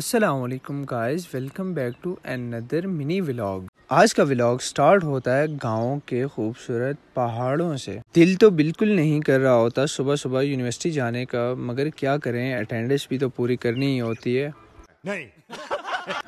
Aslam guys welcome back to another mini vlog आज का vlog start होता है गाँव के खूबसूरत पहाड़ों से दिल तो बिल्कुल नहीं कर रहा होता सुबह सुबह यूनिवर्सिटी जाने का मगर क्या करें अटेंडेंस भी तो पूरी करनी ही होती है नहीं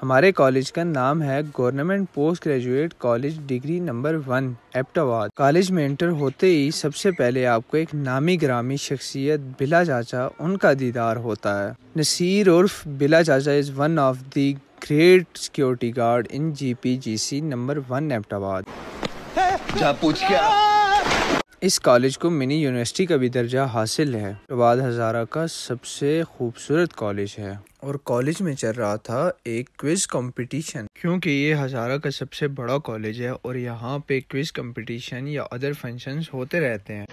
हमारे कॉलेज का नाम है government post graduate college degree number one Abbottabad college में एंटर होते ही सबसे पहले आपको एक नामी ग्रामी शख्सियत बिला चाचा उनका दीदार होता है नसीर उर्फ बिला चाचा is one of the great security guard in G P G C number one Abbottabad पूछ क्या इस कॉलेज को मिनी यूनिवर्सिटी का भी दर्जा हासिल है प्रभात हज़ारा का सबसे खूबसूरत कॉलेज है और कॉलेज में चल रहा था एक क्विज कंपटीशन क्योंकि ये हज़ारा का सबसे बड़ा कॉलेज है और यहाँ पे क्विज कंपटीशन या अदर फंक्शंस होते रहते हैं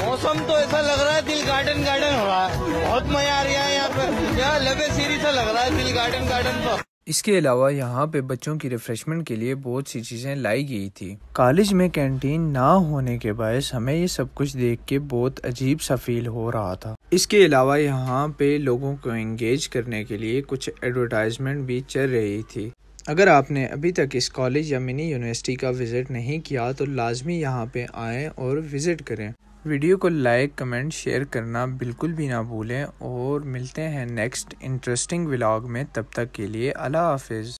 मौसम तो ऐसा लग रहा है दिल गार्डन गार्डन हो रहा है बहुत मजा आ रहा है यहाँ पे यहाँ लबे सीरी सा लग रहा है दिल गार्डन गार्डन तो इसके अलावा यहाँ पे बच्चों की रिफ्रेशमेंट के लिए बहुत सी चीज़ें लाई गई थी कॉलेज में कैंटीन ना होने के बायस हमें ये सब कुछ देख के बहुत अजीब सा फील हो रहा था इसके अलावा यहाँ पे लोगों को एंगेज करने के लिए कुछ एडवर्टाइजमेंट भी चल रही थी अगर आपने अभी तक इस कॉलेज या मिनी यूनिवर्सिटी का विज़िट नहीं किया तो लाजमी यहाँ पे आएँ और विज़िट करें वीडियो को लाइक कमेंट शेयर करना बिल्कुल भी ना भूलें और मिलते हैं नेक्स्ट इंटरेस्टिंग व्लॉग में तब तक के लिए अल्लाह हाफिज़